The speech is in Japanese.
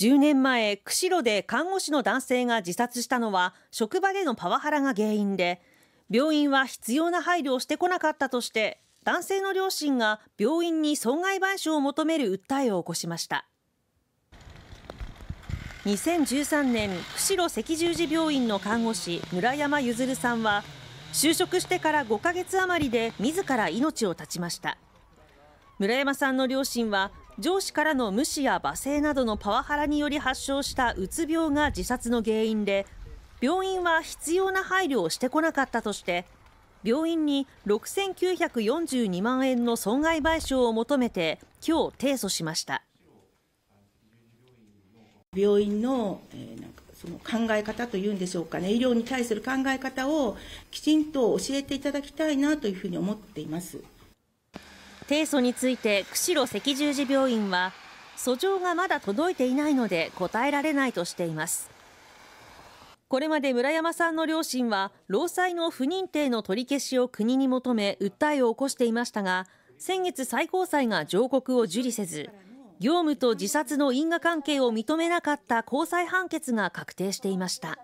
10年前釧路で看護師の男性が自殺したのは職場でのパワハラが原因で病院は必要な配慮をしてこなかったとして男性の両親が病院に損害賠償を求める訴えを起こしました2013年釧路赤十字病院の看護師村山譲さんは就職してから5ヶ月余りで自ら命を絶ちました村山さんの両親は上司からの無視や罵声などのパワハラにより発症したうつ病が自殺の原因で病院は必要な配慮をしてこなかったとして病院に6942万円の損害賠償を求めて今日提訴しました病院の、えー、なんかその考え方というんでしょうかね医療に対する考え方をきちんと教えていただきたいなというふうに思っています。提訴について釧路赤十字病院は訴状がまだ届いていないので答えられないとしていますこれまで村山さんの両親は労災の不認定の取り消しを国に求め訴えを起こしていましたが先月最高裁が上告を受理せず業務と自殺の因果関係を認めなかった高裁判決が確定していました